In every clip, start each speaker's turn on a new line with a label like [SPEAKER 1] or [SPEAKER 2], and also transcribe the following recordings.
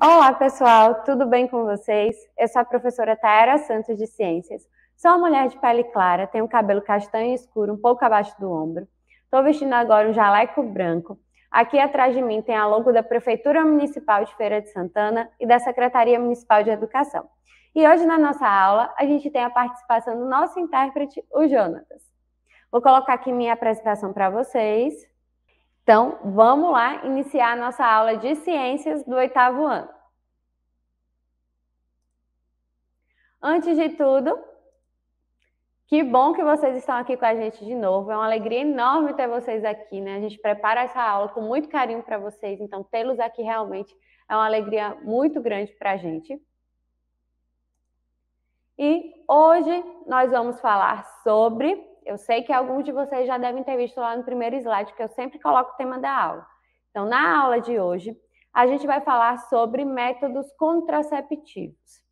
[SPEAKER 1] Olá, pessoal, tudo bem com vocês? Eu sou a professora Tayara Santos de Ciências. Sou uma mulher de pele clara, tenho cabelo castanho escuro um pouco abaixo do ombro. Estou vestindo agora um jaleco branco. Aqui atrás de mim tem a logo da Prefeitura Municipal de Feira de Santana e da Secretaria Municipal de Educação. E hoje na nossa aula a gente tem a participação do nosso intérprete, o Jonatas. Vou colocar aqui minha apresentação para vocês. Então, vamos lá iniciar a nossa aula de ciências do oitavo ano. Antes de tudo, que bom que vocês estão aqui com a gente de novo. É uma alegria enorme ter vocês aqui, né? A gente prepara essa aula com muito carinho para vocês, então tê-los aqui realmente é uma alegria muito grande para a gente. E hoje nós vamos falar sobre. Eu sei que alguns de vocês já devem ter visto lá no primeiro slide, que eu sempre coloco o tema da aula. Então, na aula de hoje, a gente vai falar sobre métodos contraceptivos.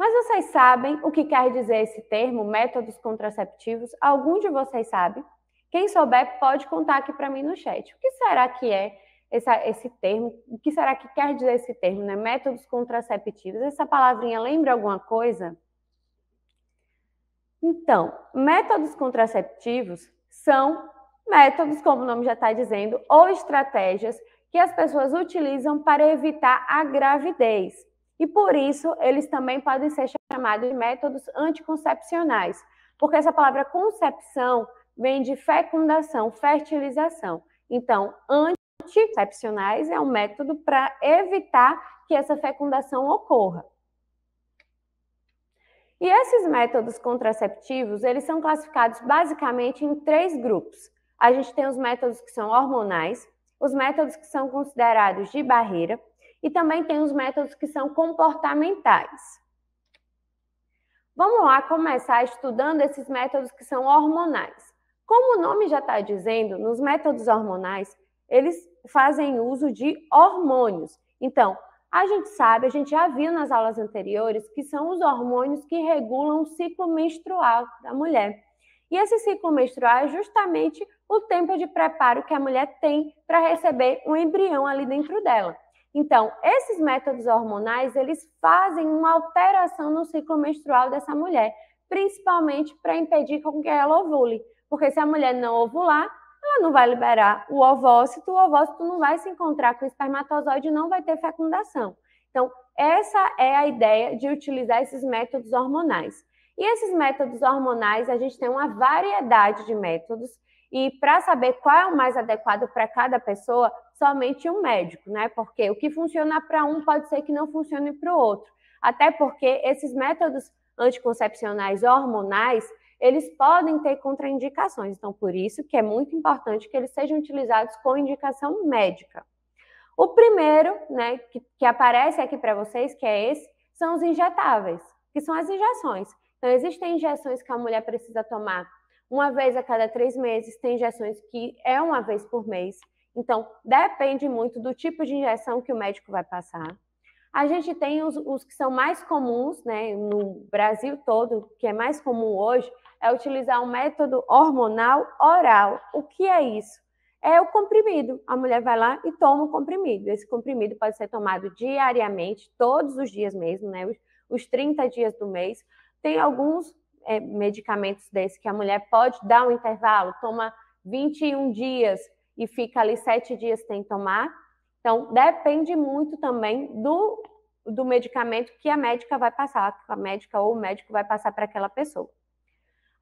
[SPEAKER 1] Mas vocês sabem o que quer dizer esse termo, métodos contraceptivos? Algum de vocês sabe? Quem souber, pode contar aqui para mim no chat. O que será que é essa, esse termo? O que será que quer dizer esse termo, né? Métodos contraceptivos. Essa palavrinha lembra alguma coisa? Então, métodos contraceptivos são métodos, como o nome já está dizendo, ou estratégias que as pessoas utilizam para evitar a gravidez. E por isso eles também podem ser chamados de métodos anticoncepcionais, porque essa palavra concepção vem de fecundação, fertilização. Então, anticoncepcionais é um método para evitar que essa fecundação ocorra. E esses métodos contraceptivos, eles são classificados basicamente em três grupos. A gente tem os métodos que são hormonais, os métodos que são considerados de barreira e também tem os métodos que são comportamentais. Vamos lá começar estudando esses métodos que são hormonais. Como o nome já está dizendo, nos métodos hormonais, eles fazem uso de hormônios. Então, a gente sabe, a gente já viu nas aulas anteriores, que são os hormônios que regulam o ciclo menstrual da mulher. E esse ciclo menstrual é justamente o tempo de preparo que a mulher tem para receber um embrião ali dentro dela. Então, esses métodos hormonais, eles fazem uma alteração no ciclo menstrual dessa mulher, principalmente para impedir com que ela ovule, porque se a mulher não ovular, ela não vai liberar o ovócito, o ovócito não vai se encontrar com o espermatozoide, não vai ter fecundação. Então, essa é a ideia de utilizar esses métodos hormonais. E esses métodos hormonais, a gente tem uma variedade de métodos e para saber qual é o mais adequado para cada pessoa, somente um médico, né? Porque o que funciona para um pode ser que não funcione para o outro. Até porque esses métodos anticoncepcionais hormonais, eles podem ter contraindicações. Então, por isso que é muito importante que eles sejam utilizados com indicação médica. O primeiro, né, que, que aparece aqui para vocês, que é esse, são os injetáveis, que são as injeções. Então, existem injeções que a mulher precisa tomar uma vez a cada três meses, tem injeções que é uma vez por mês. Então, depende muito do tipo de injeção que o médico vai passar. A gente tem os, os que são mais comuns, né, no Brasil todo, que é mais comum hoje, é utilizar o um método hormonal oral. O que é isso? É o comprimido. A mulher vai lá e toma o comprimido. Esse comprimido pode ser tomado diariamente, todos os dias mesmo, né, os, os 30 dias do mês. Tem alguns é, medicamentos desse que a mulher pode dar um intervalo, toma 21 dias e fica ali sete dias sem tomar. Então, depende muito também do, do medicamento que a médica vai passar, que a médica ou o médico vai passar para aquela pessoa.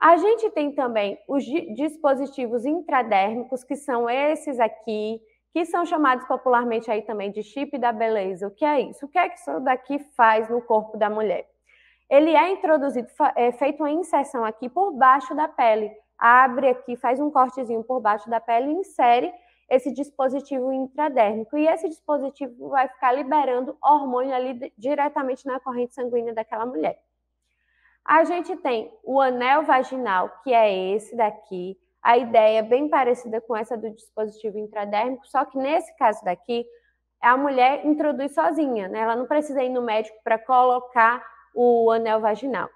[SPEAKER 1] A gente tem também os dispositivos intradérmicos, que são esses aqui, que são chamados popularmente aí também de chip da beleza. O que é isso? O que é que isso daqui faz no corpo da mulher? ele é introduzido, é feito uma inserção aqui por baixo da pele. Abre aqui, faz um cortezinho por baixo da pele e insere esse dispositivo intradérmico. E esse dispositivo vai ficar liberando hormônio ali diretamente na corrente sanguínea daquela mulher. A gente tem o anel vaginal, que é esse daqui. A ideia é bem parecida com essa do dispositivo intradérmico, só que nesse caso daqui, a mulher introduz sozinha, né? Ela não precisa ir no médico para colocar o anel vaginal.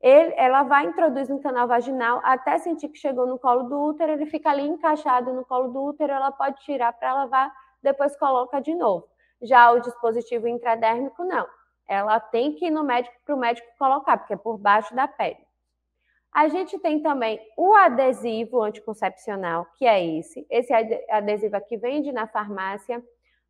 [SPEAKER 1] Ele, ela vai introduzindo no canal vaginal até sentir que chegou no colo do útero, ele fica ali encaixado no colo do útero, ela pode tirar para lavar, depois coloca de novo. Já o dispositivo intradérmico, não. Ela tem que ir no médico para o médico colocar, porque é por baixo da pele. A gente tem também o adesivo anticoncepcional, que é esse. Esse adesivo aqui vende na farmácia.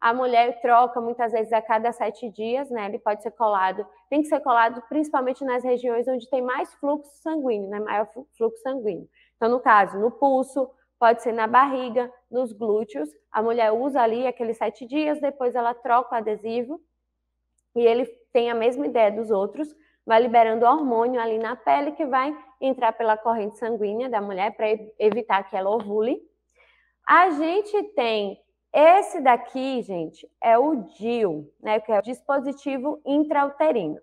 [SPEAKER 1] A mulher troca muitas vezes a cada sete dias, né? Ele pode ser colado, tem que ser colado principalmente nas regiões onde tem mais fluxo sanguíneo, né? Maior fluxo sanguíneo. Então, no caso, no pulso, pode ser na barriga, nos glúteos. A mulher usa ali aqueles sete dias, depois ela troca o adesivo e ele tem a mesma ideia dos outros, vai liberando hormônio ali na pele que vai entrar pela corrente sanguínea da mulher para evitar que ela ovule. A gente tem esse daqui, gente, é o DIL, né, que é o dispositivo intrauterino.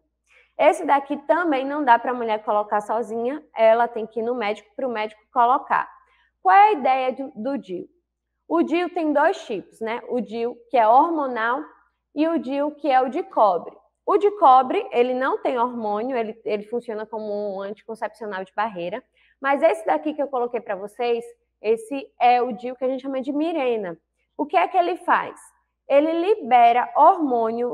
[SPEAKER 1] Esse daqui também não dá para a mulher colocar sozinha, ela tem que ir no médico para o médico colocar. Qual é a ideia do, do DIL? O DIL tem dois tipos, né? O DIL que é hormonal e o DIL que é o de cobre. O de cobre, ele não tem hormônio, ele, ele funciona como um anticoncepcional de barreira, mas esse daqui que eu coloquei para vocês, esse é o DIL que a gente chama de Mirena. O que é que ele faz? Ele libera hormônio,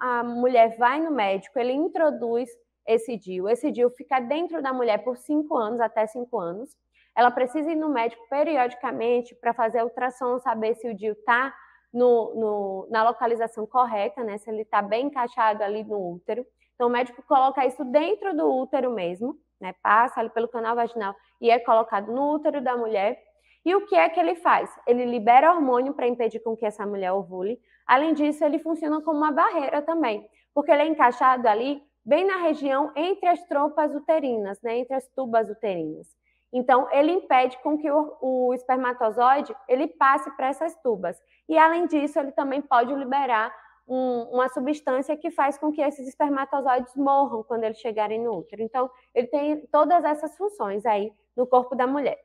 [SPEAKER 1] a, mulher vai no médico, ele introduz esse DIU. Esse DIU fica dentro da mulher por 5 anos, até 5 anos. Ela precisa ir no médico periodicamente para fazer a ultrassom, saber se o DIU está no, no, na localização correta, né? Se ele está bem encaixado ali no útero. Então, o médico coloca isso dentro do útero mesmo, né? Passa ali pelo canal vaginal e é colocado no útero da mulher. E o que é que ele faz? Ele libera hormônio para impedir com que essa mulher ovule. Além disso, ele funciona como uma barreira também, porque ele é encaixado ali bem na região entre as trompas uterinas, né, entre as tubas uterinas. Então, ele impede com que o, o espermatozoide ele passe para essas tubas. E além disso, ele também pode liberar um, uma substância que faz com que esses espermatozoides morram quando eles chegarem no útero. Então, ele tem todas essas funções aí no corpo da mulher.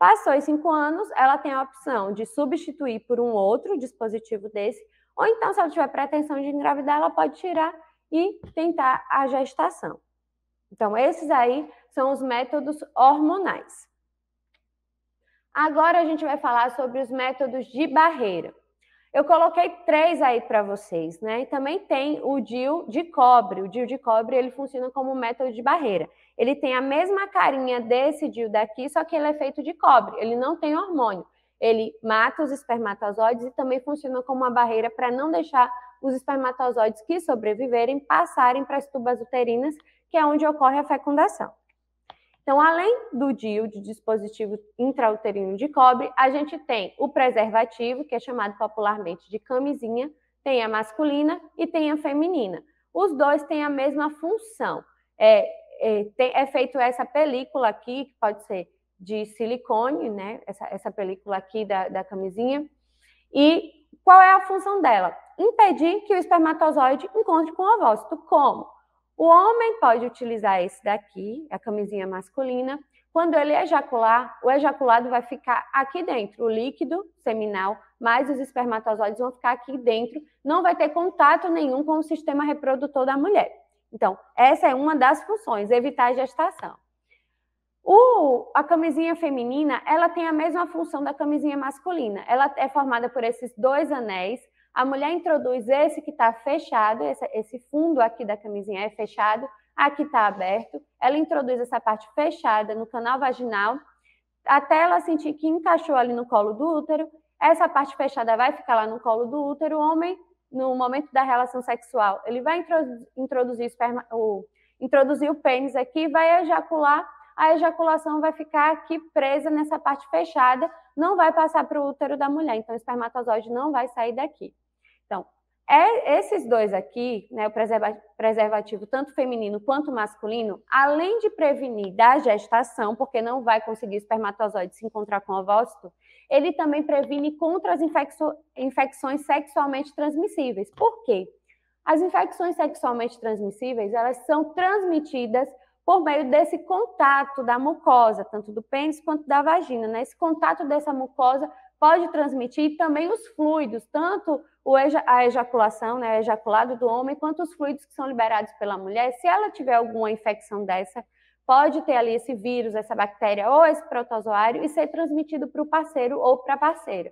[SPEAKER 1] Passou os cinco anos, ela tem a opção de substituir por um outro dispositivo desse, ou então, se ela tiver pretensão de engravidar, ela pode tirar e tentar a gestação. Então, esses aí são os métodos hormonais. Agora a gente vai falar sobre os métodos de barreira. Eu coloquei três aí para vocês, né? E também tem o DIL de cobre. O DIL de cobre ele funciona como método de barreira. Ele tem a mesma carinha desse DIL daqui, só que ele é feito de cobre. Ele não tem hormônio. Ele mata os espermatozoides e também funciona como uma barreira para não deixar os espermatozoides que sobreviverem passarem para as tubas uterinas, que é onde ocorre a fecundação. Então, além do DIU, de dispositivo intrauterino de cobre, a gente tem o preservativo, que é chamado popularmente de camisinha, tem a masculina e tem a feminina. Os dois têm a mesma função. É, é, tem, é feito essa película aqui, que pode ser de silicone, né? Essa, essa película aqui da, da camisinha. E qual é a função dela? Impedir que o espermatozoide encontre com o ovócito. Como? O homem pode utilizar esse daqui, a camisinha masculina. Quando ele ejacular, o ejaculado vai ficar aqui dentro, o líquido seminal, mais os espermatozoides vão ficar aqui dentro, não vai ter contato nenhum com o sistema reprodutor da mulher. Então, essa é uma das funções, evitar a gestação. O, a camisinha feminina, ela tem a mesma função da camisinha masculina. Ela é formada por esses dois anéis a mulher introduz esse que está fechado, esse fundo aqui da camisinha é fechado, aqui está aberto. Ela introduz essa parte fechada no canal vaginal, até ela sentir que encaixou ali no colo do útero. Essa parte fechada vai ficar lá no colo do útero. O homem, no momento da relação sexual, ele vai introduzir, esperma, o, introduzir o pênis aqui, vai ejacular. A ejaculação vai ficar aqui presa nessa parte fechada, não vai passar para o útero da mulher. Então, o espermatozoide não vai sair daqui. Então, é, esses dois aqui, né, o preservativo tanto feminino quanto masculino, além de prevenir da gestação, porque não vai conseguir espermatozoide se encontrar com o ovócito, ele também previne contra as infecções sexualmente transmissíveis. Por quê? As infecções sexualmente transmissíveis, elas são transmitidas por meio desse contato da mucosa, tanto do pênis quanto da vagina, né? Esse contato dessa mucosa pode transmitir também os fluidos, tanto a ejaculação, né, ejaculado do homem, quanto os fluidos que são liberados pela mulher. Se ela tiver alguma infecção dessa, pode ter ali esse vírus, essa bactéria ou esse protozoário e ser transmitido para o parceiro ou para a parceira.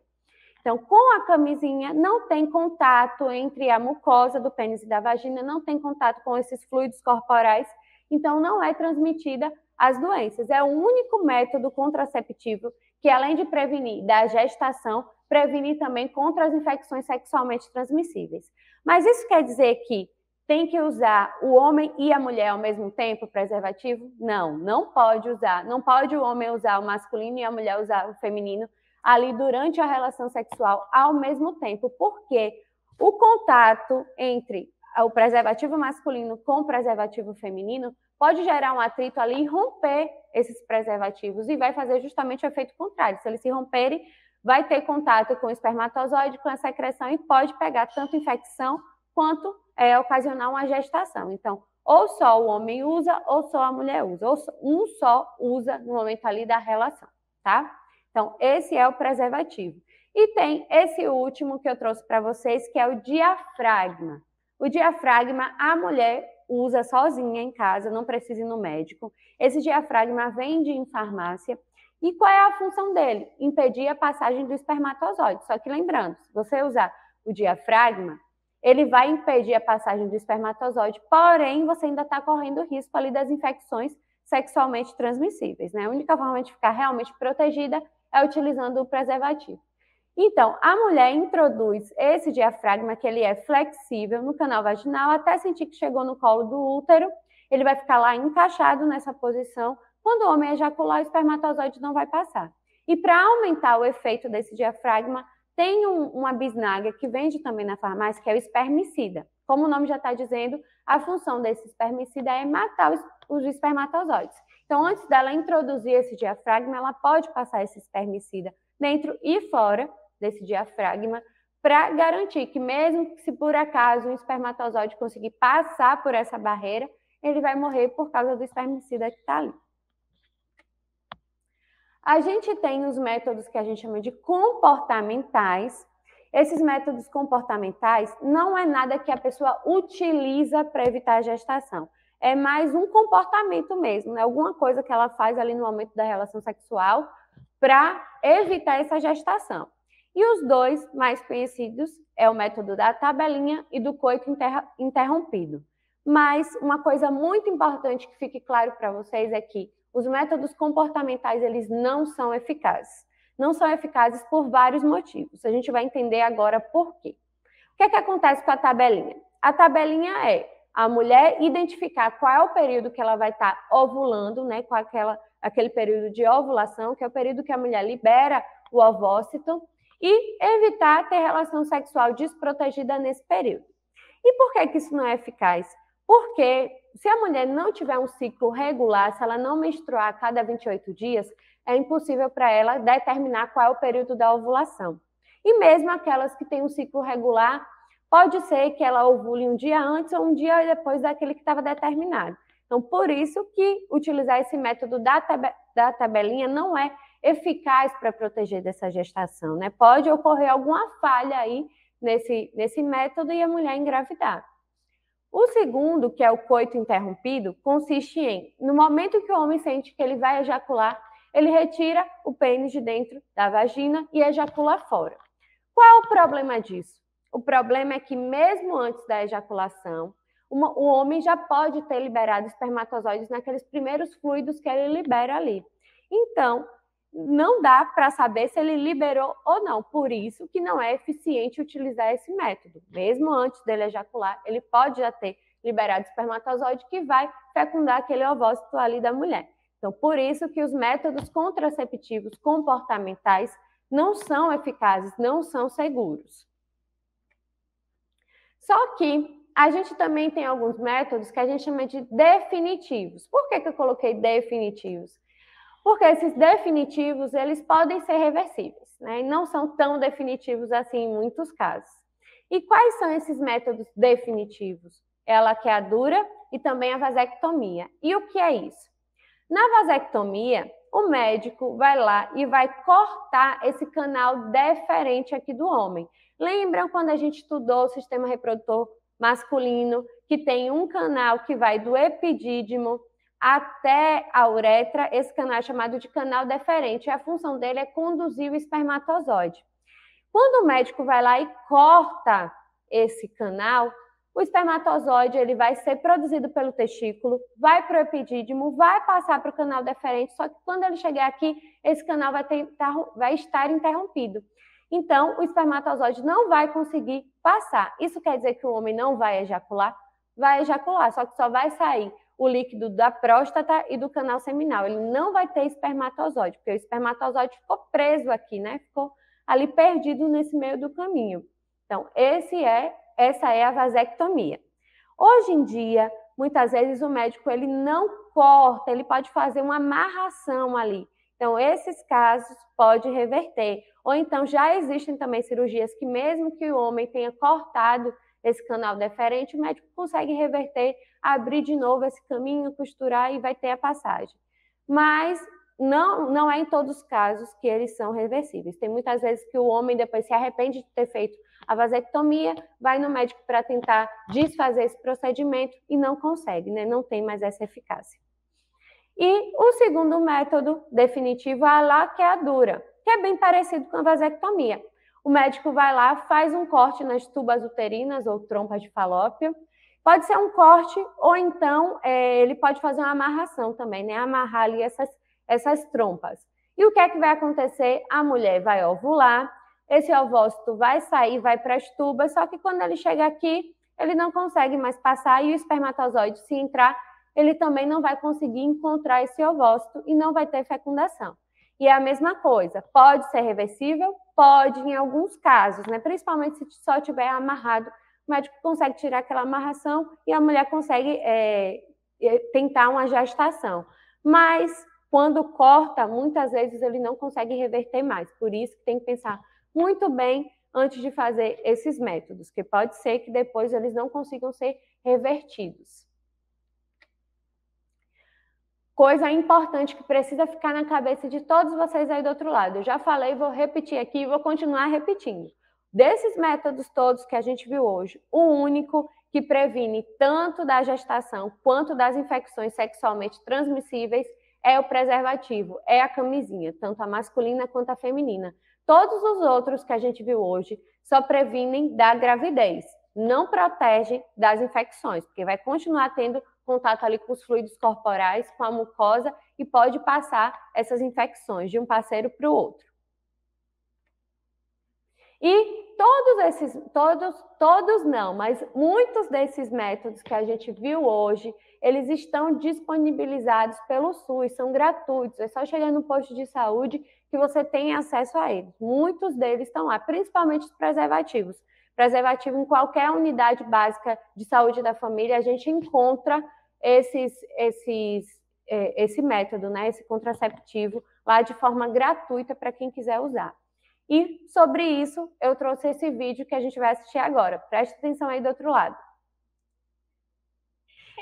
[SPEAKER 1] Então, com a camisinha, não tem contato entre a mucosa do pênis e da vagina, não tem contato com esses fluidos corporais, então não é transmitida as doenças. É o único método contraceptivo que além de prevenir da gestação, prevenir também contra as infecções sexualmente transmissíveis. Mas isso quer dizer que tem que usar o homem e a mulher ao mesmo tempo preservativo? Não, não pode usar. Não pode o homem usar o masculino e a mulher usar o feminino ali durante a relação sexual ao mesmo tempo, porque o contato entre o preservativo masculino com o preservativo feminino pode gerar um atrito ali e romper esses preservativos e vai fazer justamente o efeito contrário. Se eles se romperem, vai ter contato com o espermatozoide, com a secreção e pode pegar tanto infecção quanto é, ocasionar uma gestação. Então, ou só o homem usa, ou só a mulher usa, ou um só usa no momento ali da relação, tá? Então, esse é o preservativo. E tem esse último que eu trouxe para vocês, que é o diafragma. O diafragma, a mulher usa sozinha em casa, não precisa ir no médico. Esse diafragma vende em farmácia. E qual é a função dele? Impedir a passagem do espermatozoide. Só que lembrando, se você usar o diafragma, ele vai impedir a passagem do espermatozoide, porém, você ainda está correndo risco ali das infecções sexualmente transmissíveis, né? A única forma de ficar realmente protegida é utilizando o preservativo. Então, a mulher introduz esse diafragma, que ele é flexível, no canal vaginal, até sentir que chegou no colo do útero. Ele vai ficar lá encaixado nessa posição. Quando o homem ejacular, o espermatozoide não vai passar. E para aumentar o efeito desse diafragma, tem um, uma bisnaga que vende também na farmácia, que é o espermicida. Como o nome já está dizendo, a função desse espermicida é matar os, os espermatozoides. Então, antes dela introduzir esse diafragma, ela pode passar esse espermicida dentro e fora desse diafragma para garantir que mesmo se por acaso um espermatozoide conseguir passar por essa barreira, ele vai morrer por causa do espermicida que está ali. A gente tem os métodos que a gente chama de comportamentais. Esses métodos comportamentais não é nada que a pessoa utiliza para evitar a gestação. É mais um comportamento mesmo, né? alguma coisa que ela faz ali no momento da relação sexual para evitar essa gestação. E os dois mais conhecidos é o método da tabelinha e do coito interrompido. Mas uma coisa muito importante que fique claro para vocês é que os métodos comportamentais eles não são eficazes. Não são eficazes por vários motivos. A gente vai entender agora por quê. O que, é que acontece com a tabelinha? A tabelinha é a mulher identificar qual é o período que ela vai estar tá ovulando, né? Com aquela, aquele período de ovulação, que é o período que a mulher libera o ovócito e evitar ter relação sexual desprotegida nesse período. E por que, que isso não é eficaz? Porque se a mulher não tiver um ciclo regular, se ela não menstruar a cada 28 dias, é impossível para ela determinar qual é o período da ovulação. E mesmo aquelas que têm um ciclo regular, pode ser que ela ovule um dia antes ou um dia depois daquele que estava determinado. Então, por isso que utilizar esse método da, tab da tabelinha não é eficaz para proteger dessa gestação, né? Pode ocorrer alguma falha aí nesse, nesse método e a mulher engravidar. O segundo, que é o coito interrompido, consiste em, no momento que o homem sente que ele vai ejacular, ele retira o pênis de dentro da vagina e ejacula fora. Qual é o problema disso? O problema é que, mesmo antes da ejaculação, uma, o homem já pode ter liberado espermatozoides naqueles primeiros fluidos que ele libera ali. Então, não dá para saber se ele liberou ou não. Por isso que não é eficiente utilizar esse método. Mesmo antes dele ejacular, ele pode já ter liberado espermatozoide que vai fecundar aquele ovócito ali da mulher. Então, por isso que os métodos contraceptivos comportamentais não são eficazes, não são seguros. Só que a gente também tem alguns métodos que a gente chama de definitivos. Por que, que eu coloquei definitivos? porque esses definitivos eles podem ser reversíveis, né? E não são tão definitivos assim em muitos casos. E quais são esses métodos definitivos? É a laqueadura e também a vasectomia. E o que é isso? Na vasectomia, o médico vai lá e vai cortar esse canal deferente aqui do homem. Lembram quando a gente estudou o sistema reprodutor masculino, que tem um canal que vai do epidídimo até a uretra, esse canal é chamado de canal deferente. A função dele é conduzir o espermatozoide. Quando o médico vai lá e corta esse canal, o espermatozoide ele vai ser produzido pelo testículo, vai para o epidídimo, vai passar para o canal deferente, só que quando ele chegar aqui, esse canal vai, ter, tá, vai estar interrompido. Então, o espermatozoide não vai conseguir passar. Isso quer dizer que o homem não vai ejacular? Vai ejacular, só que só vai sair o líquido da próstata e do canal seminal. Ele não vai ter espermatozoide, porque o espermatozoide ficou preso aqui, né? Ficou ali perdido nesse meio do caminho. Então, esse é, essa é a vasectomia. Hoje em dia, muitas vezes o médico ele não corta, ele pode fazer uma amarração ali. Então, esses casos pode reverter. Ou então já existem também cirurgias que mesmo que o homem tenha cortado esse canal deferente, o médico consegue reverter abrir de novo esse caminho, costurar e vai ter a passagem. Mas não, não é em todos os casos que eles são reversíveis. Tem muitas vezes que o homem depois se arrepende de ter feito a vasectomia, vai no médico para tentar desfazer esse procedimento e não consegue, né? não tem mais essa eficácia. E o segundo método definitivo é a laqueadura, que é bem parecido com a vasectomia. O médico vai lá, faz um corte nas tubas uterinas ou trompas de falópio, Pode ser um corte, ou então é, ele pode fazer uma amarração também, né? Amarrar ali essas, essas trompas. E o que é que vai acontecer? A mulher vai ovular, esse ovócito vai sair, vai para as tubas, só que quando ele chega aqui, ele não consegue mais passar e o espermatozoide, se entrar, ele também não vai conseguir encontrar esse ovócito e não vai ter fecundação. E é a mesma coisa, pode ser reversível? Pode em alguns casos, né? Principalmente se só tiver amarrado o médico consegue tirar aquela amarração e a mulher consegue é, é, tentar uma gestação. Mas quando corta, muitas vezes ele não consegue reverter mais. Por isso que tem que pensar muito bem antes de fazer esses métodos, que pode ser que depois eles não consigam ser revertidos. Coisa importante que precisa ficar na cabeça de todos vocês aí do outro lado. Eu já falei, vou repetir aqui e vou continuar repetindo. Desses métodos todos que a gente viu hoje, o único que previne tanto da gestação quanto das infecções sexualmente transmissíveis é o preservativo, é a camisinha, tanto a masculina quanto a feminina. Todos os outros que a gente viu hoje só previnem da gravidez, não protegem das infecções, porque vai continuar tendo contato ali com os fluidos corporais, com a mucosa e pode passar essas infecções de um parceiro para o outro. E todos esses, todos, todos não, mas muitos desses métodos que a gente viu hoje, eles estão disponibilizados pelo SUS, são gratuitos, é só chegar no posto de saúde que você tem acesso a eles. Muitos deles estão lá, principalmente os preservativos. Preservativo em qualquer unidade básica de saúde da família, a gente encontra esses, esses, eh, esse método, né, esse contraceptivo, lá de forma gratuita para quem quiser usar. E sobre isso, eu trouxe esse vídeo que a gente vai assistir agora. Preste atenção aí do outro lado.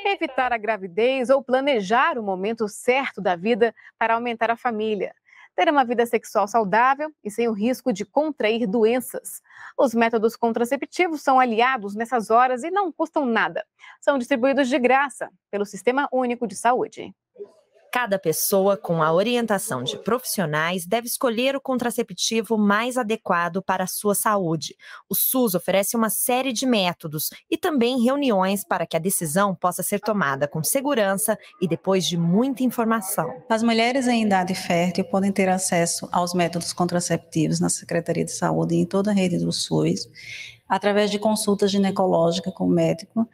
[SPEAKER 1] Evitar a gravidez ou planejar o momento certo da vida para aumentar a família. Ter uma vida sexual saudável e sem o risco de contrair doenças. Os métodos contraceptivos são aliados nessas horas e não custam nada. São distribuídos de graça pelo Sistema Único de Saúde.
[SPEAKER 2] Cada pessoa, com a orientação de profissionais, deve escolher o contraceptivo mais adequado para a sua saúde. O SUS oferece uma série de métodos e também reuniões para que a decisão possa ser tomada com segurança e depois de muita informação. As mulheres em idade fértil podem ter acesso aos métodos contraceptivos na Secretaria de Saúde e em toda a rede do SUS, através de consulta ginecológica com o médico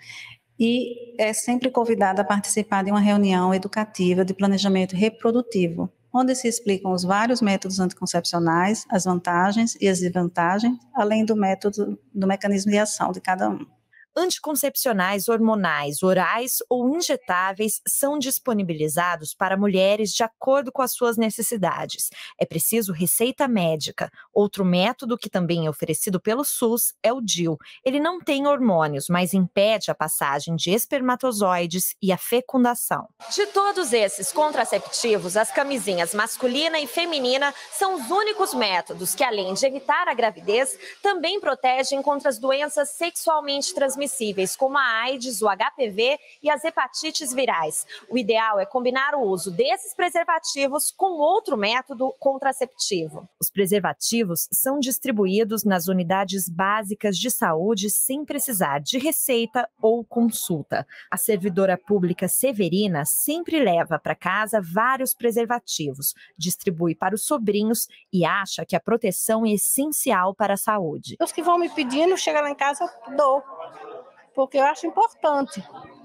[SPEAKER 2] e é sempre convidada a participar de uma reunião educativa de planejamento reprodutivo, onde se explicam os vários métodos anticoncepcionais, as vantagens e as desvantagens, além do método do mecanismo de ação de cada um. Anticoncepcionais hormonais, orais ou injetáveis são disponibilizados para mulheres de acordo com as suas necessidades. É preciso receita médica. Outro método que também é oferecido pelo SUS é o DIL. Ele não tem hormônios, mas impede a passagem de espermatozoides e a fecundação. De todos esses contraceptivos, as camisinhas masculina e feminina são os únicos métodos que, além de evitar a gravidez, também protegem contra as doenças sexualmente transmissíveis transmissíveis, como a AIDS, o HPV e as hepatites virais. O ideal é combinar o uso desses preservativos com outro método contraceptivo. Os preservativos são distribuídos nas unidades básicas de saúde sem precisar de receita ou consulta. A servidora pública Severina sempre leva para casa vários preservativos, distribui para os sobrinhos e acha que a proteção é essencial para a saúde. Os que vão me pedindo, chega lá em casa, eu dou porque eu acho importante.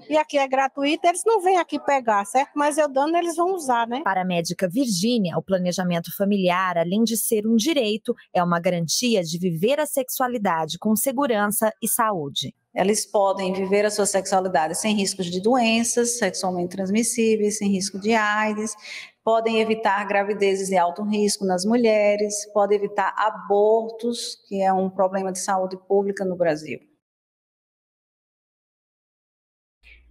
[SPEAKER 2] E aqui é gratuito, eles não vêm aqui pegar, certo? Mas eu dando, eles vão usar, né? Para a médica Virgínia, o planejamento familiar, além de ser um direito, é uma garantia de viver a sexualidade com segurança e saúde. Elas podem viver a sua sexualidade sem riscos de doenças sexualmente transmissíveis, sem risco de AIDS, podem evitar gravidezes de alto risco nas mulheres, podem evitar abortos, que é um problema de saúde pública no Brasil.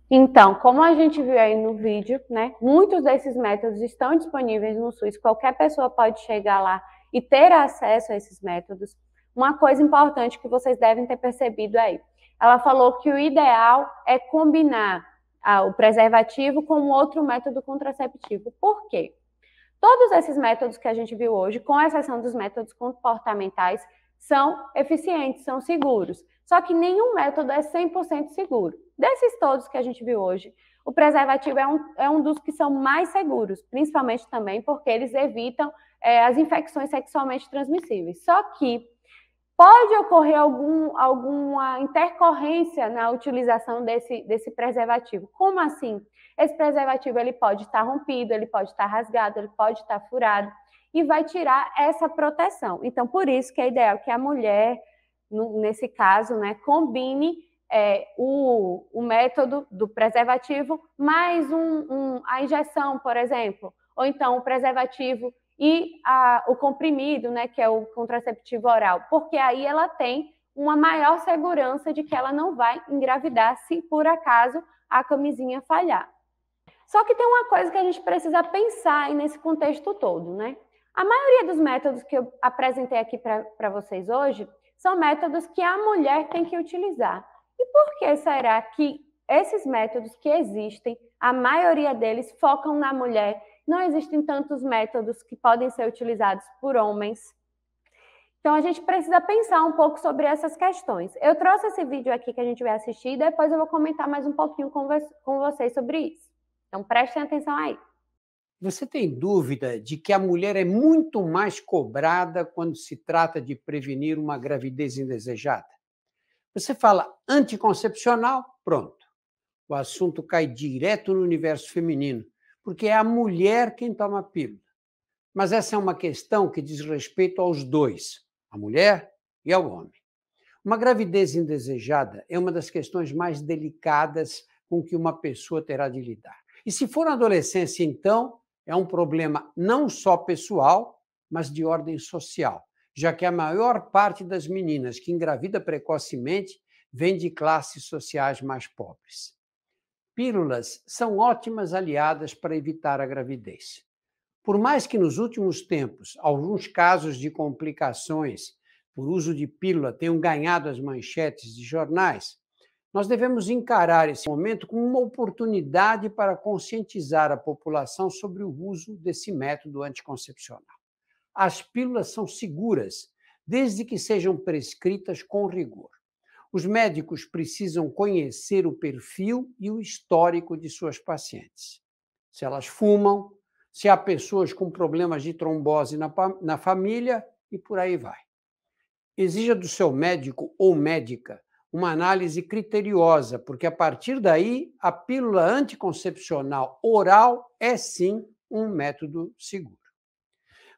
[SPEAKER 1] Então, como a gente viu aí no vídeo, né, muitos desses métodos estão disponíveis no SUS, qualquer pessoa pode chegar lá e ter acesso a esses métodos. Uma coisa importante que vocês devem ter percebido aí, ela falou que o ideal é combinar ah, o preservativo com outro método contraceptivo. Por quê? Todos esses métodos que a gente viu hoje, com exceção dos métodos comportamentais, são eficientes, são seguros. Só que nenhum método é 100% seguro. Desses todos que a gente viu hoje, o preservativo é um, é um dos que são mais seguros, principalmente também porque eles evitam é, as infecções sexualmente transmissíveis. Só que pode ocorrer algum, alguma intercorrência na utilização desse, desse preservativo. Como assim? Esse preservativo ele pode estar tá rompido, ele pode estar tá rasgado, ele pode estar tá furado e vai tirar essa proteção. Então, por isso que é ideal que a mulher no, nesse caso, né, combine é, o, o, método do preservativo mais um, um, a injeção, por exemplo, ou então o preservativo e a, o comprimido, né, que é o contraceptivo oral, porque aí ela tem uma maior segurança de que ela não vai engravidar se por acaso a camisinha falhar. Só que tem uma coisa que a gente precisa pensar nesse contexto todo, né? A maioria dos métodos que eu apresentei aqui para vocês hoje são métodos que a mulher tem que utilizar. E por que será que esses métodos que existem, a maioria deles focam na mulher? Não existem tantos métodos que podem ser utilizados por homens. Então a gente precisa pensar um pouco sobre essas questões. Eu trouxe esse vídeo aqui que a gente vai assistir e depois eu vou comentar mais um pouquinho com, com vocês sobre isso.
[SPEAKER 3] Então prestem atenção aí. Você tem dúvida de que a mulher é muito mais cobrada quando se trata de prevenir uma gravidez indesejada? Você fala anticoncepcional, pronto. O assunto cai direto no universo feminino, porque é a mulher quem toma a pílula. Mas essa é uma questão que diz respeito aos dois, a mulher e ao homem. Uma gravidez indesejada é uma das questões mais delicadas com que uma pessoa terá de lidar. E se for na adolescência, então, é um problema não só pessoal, mas de ordem social, já que a maior parte das meninas que engravida precocemente vem de classes sociais mais pobres. Pílulas são ótimas aliadas para evitar a gravidez. Por mais que nos últimos tempos alguns casos de complicações por uso de pílula tenham ganhado as manchetes de jornais, nós devemos encarar esse momento como uma oportunidade para conscientizar a população sobre o uso desse método anticoncepcional. As pílulas são seguras, desde que sejam prescritas com rigor. Os médicos precisam conhecer o perfil e o histórico de suas pacientes. Se elas fumam, se há pessoas com problemas de trombose na, na família e por aí vai. Exija do seu médico ou médica uma análise criteriosa, porque a partir daí a pílula anticoncepcional oral é sim um método seguro.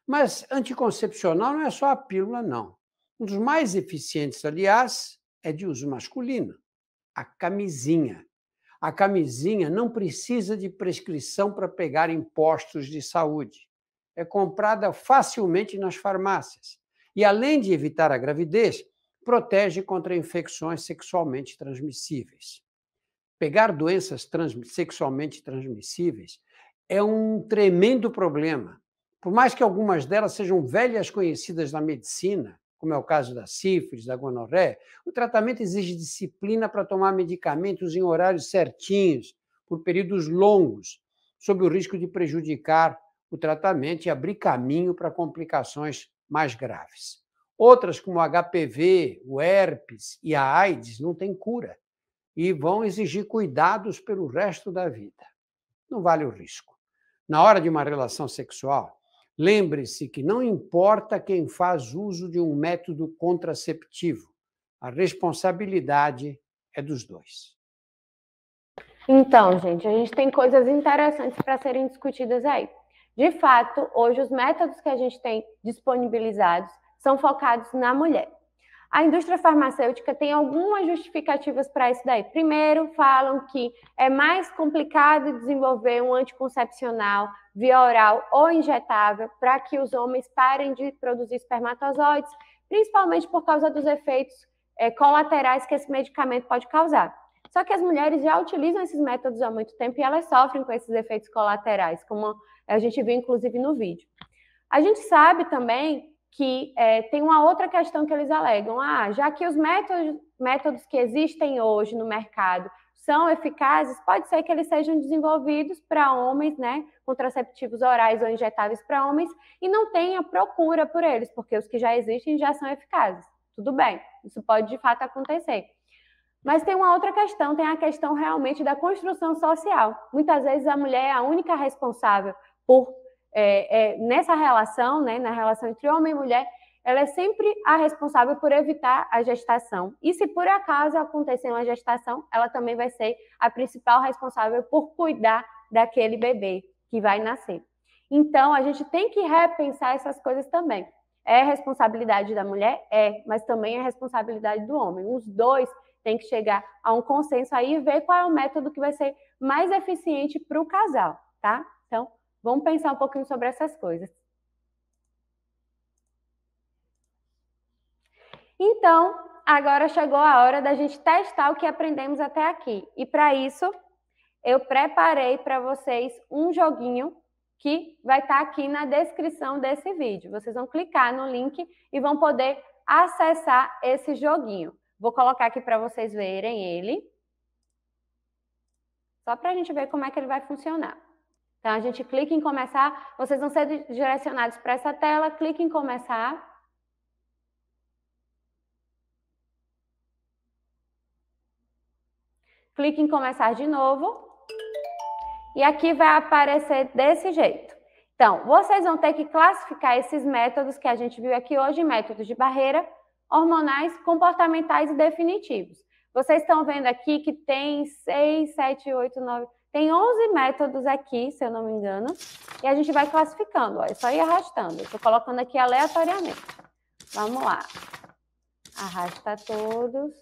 [SPEAKER 3] Mas anticoncepcional não é só a pílula, não. Um dos mais eficientes, aliás, é de uso masculino, a camisinha. A camisinha não precisa de prescrição para pegar em postos de saúde. É comprada facilmente nas farmácias. E além de evitar a gravidez, protege contra infecções sexualmente transmissíveis. Pegar doenças trans, sexualmente transmissíveis é um tremendo problema. Por mais que algumas delas sejam velhas conhecidas da medicina, como é o caso da sífilis, da gonorreia, o tratamento exige disciplina para tomar medicamentos em horários certinhos, por períodos longos, sob o risco de prejudicar o tratamento e abrir caminho para complicações mais graves. Outras, como o HPV, o herpes e a AIDS, não têm cura e vão exigir cuidados pelo resto da vida. Não vale o risco. Na hora de uma relação sexual, lembre-se que não importa quem faz uso de um método contraceptivo, a responsabilidade é dos dois.
[SPEAKER 1] Então, gente, a gente tem coisas interessantes para serem discutidas aí. De fato, hoje os métodos que a gente tem disponibilizados são focados na mulher. A indústria farmacêutica tem algumas justificativas para isso daí. Primeiro, falam que é mais complicado desenvolver um anticoncepcional via oral ou injetável para que os homens parem de produzir espermatozoides, principalmente por causa dos efeitos é, colaterais que esse medicamento pode causar. Só que as mulheres já utilizam esses métodos há muito tempo e elas sofrem com esses efeitos colaterais, como a gente viu inclusive no vídeo. A gente sabe também que é, tem uma outra questão que eles alegam. Ah, já que os métodos, métodos que existem hoje no mercado são eficazes, pode ser que eles sejam desenvolvidos para homens, né? Contraceptivos orais ou injetáveis para homens, e não tenha procura por eles, porque os que já existem já são eficazes. Tudo bem, isso pode de fato acontecer. Mas tem uma outra questão, tem a questão realmente da construção social. Muitas vezes a mulher é a única responsável por é, é, nessa relação, né, na relação entre homem e mulher, ela é sempre a responsável por evitar a gestação. E se por acaso acontecer uma gestação, ela também vai ser a principal responsável por cuidar daquele bebê que vai nascer. Então, a gente tem que repensar essas coisas também. É responsabilidade da mulher? É, mas também é responsabilidade do homem. Os dois têm que chegar a um consenso aí e ver qual é o método que vai ser mais eficiente para o casal, tá? Então, Vamos pensar um pouquinho sobre essas coisas. Então, agora chegou a hora da gente testar o que aprendemos até aqui. E para isso, eu preparei para vocês um joguinho que vai estar tá aqui na descrição desse vídeo. Vocês vão clicar no link e vão poder acessar esse joguinho. Vou colocar aqui para vocês verem ele. Só para a gente ver como é que ele vai funcionar. Então, a gente clica em começar, vocês vão ser direcionados para essa tela, clica em começar. Clique em começar de novo. E aqui vai aparecer desse jeito. Então, vocês vão ter que classificar esses métodos que a gente viu aqui hoje, métodos de barreira, hormonais, comportamentais e definitivos. Vocês estão vendo aqui que tem 6, 7, 8, 9, tem 11 métodos aqui, se eu não me engano, e a gente vai classificando, ó, é só ir arrastando. Estou colocando aqui aleatoriamente. Vamos lá. Arrasta todos.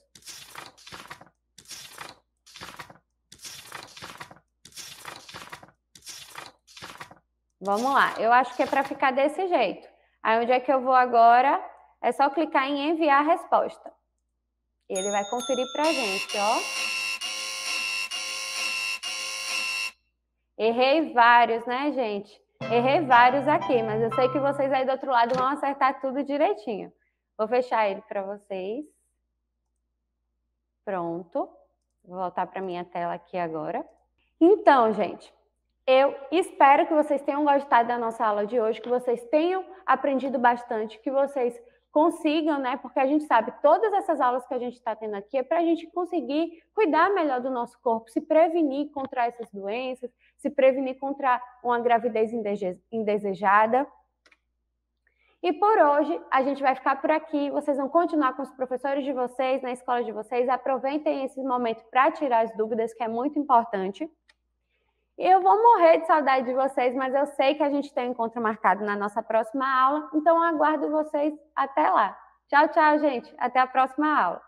[SPEAKER 1] Vamos lá. Eu acho que é para ficar desse jeito. Aí onde é que eu vou agora? É só clicar em enviar a resposta. ele vai conferir para a gente, ó. Errei vários, né, gente? Errei vários aqui, mas eu sei que vocês aí do outro lado vão acertar tudo direitinho. Vou fechar ele para vocês. Pronto. Vou voltar para minha tela aqui agora. Então, gente, eu espero que vocês tenham gostado da nossa aula de hoje, que vocês tenham aprendido bastante, que vocês consigam, né? Porque a gente sabe todas essas aulas que a gente está tendo aqui é para a gente conseguir cuidar melhor do nosso corpo, se prevenir contra essas doenças, se prevenir contra uma gravidez indesejada. E por hoje a gente vai ficar por aqui. Vocês vão continuar com os professores de vocês, na escola de vocês. Aproveitem esse momento para tirar as dúvidas, que é muito importante. E eu vou morrer de saudade de vocês, mas eu sei que a gente tem um encontro marcado na nossa próxima aula, então aguardo vocês até lá. Tchau, tchau, gente. Até a próxima aula.